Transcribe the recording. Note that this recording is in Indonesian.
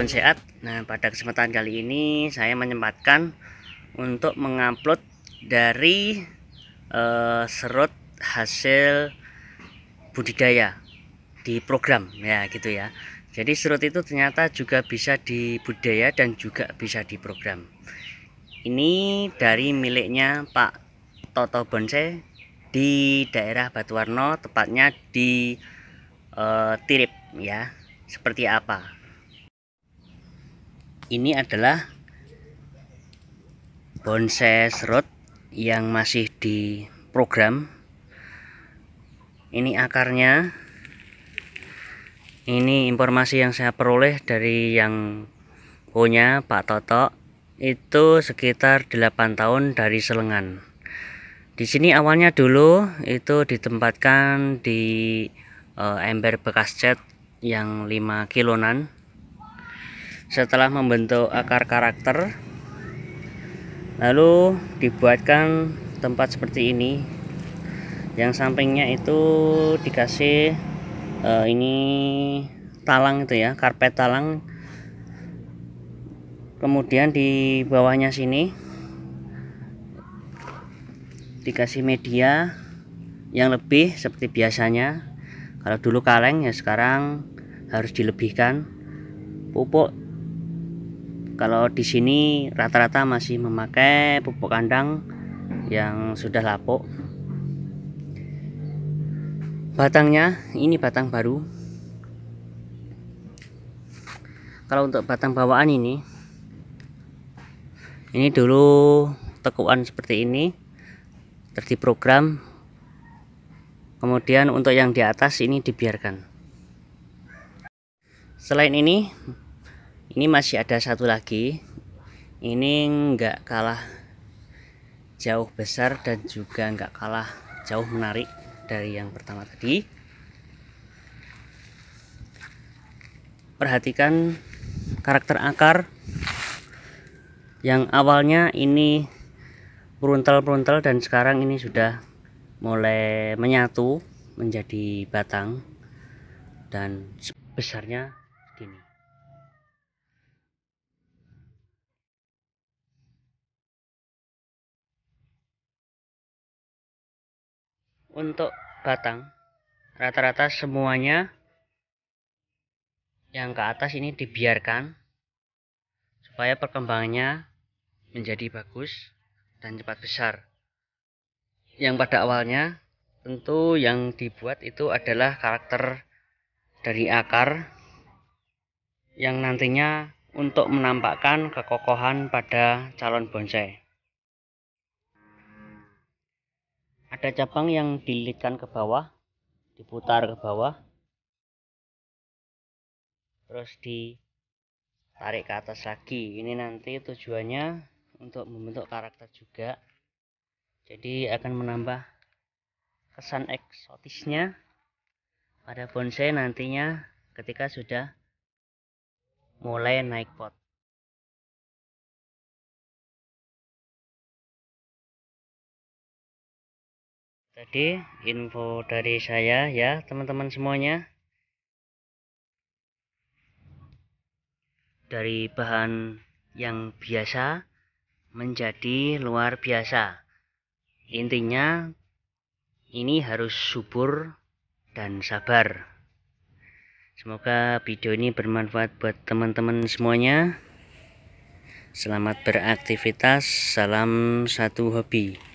Kebun Sehat. Nah, pada kesempatan kali ini saya menyempatkan untuk mengupload dari uh, serut hasil budidaya di program ya gitu ya. Jadi serut itu ternyata juga bisa dibudidaya dan juga bisa di program. Ini dari miliknya Pak Toto Bonsai di daerah Batuwarno tepatnya di uh, Tirip ya. Seperti apa? ini adalah bonsai serut yang masih di program ini akarnya ini informasi yang saya peroleh dari yang punya Pak Toto itu sekitar 8 tahun dari selengan di sini awalnya dulu itu ditempatkan di eh, ember bekas cat yang 5 kilonan setelah membentuk akar eh, karakter lalu dibuatkan tempat seperti ini yang sampingnya itu dikasih uh, ini talang itu ya karpet talang kemudian di bawahnya sini dikasih media yang lebih seperti biasanya kalau dulu kaleng ya sekarang harus dilebihkan pupuk kalau di sini rata-rata masih memakai pupuk kandang yang sudah lapuk batangnya ini batang baru kalau untuk batang bawaan ini ini dulu tekuan seperti ini terdi program. kemudian untuk yang di atas ini dibiarkan selain ini ini masih ada satu lagi ini enggak kalah jauh besar dan juga enggak kalah jauh menarik dari yang pertama tadi perhatikan karakter akar yang awalnya ini peruntel-peruntel dan sekarang ini sudah mulai menyatu menjadi batang dan sebesarnya untuk batang rata-rata semuanya yang ke atas ini dibiarkan supaya perkembangannya menjadi bagus dan cepat besar. Yang pada awalnya tentu yang dibuat itu adalah karakter dari akar yang nantinya untuk menampakkan kekokohan pada calon bonsai. ada cabang yang dililitkan ke bawah diputar ke bawah terus ditarik ke atas lagi ini nanti tujuannya untuk membentuk karakter juga jadi akan menambah kesan eksotisnya pada bonsai nantinya ketika sudah mulai naik pot jadi info dari saya ya teman-teman semuanya dari bahan yang biasa menjadi luar biasa intinya ini harus subur dan sabar semoga video ini bermanfaat buat teman-teman semuanya selamat beraktivitas salam satu hobi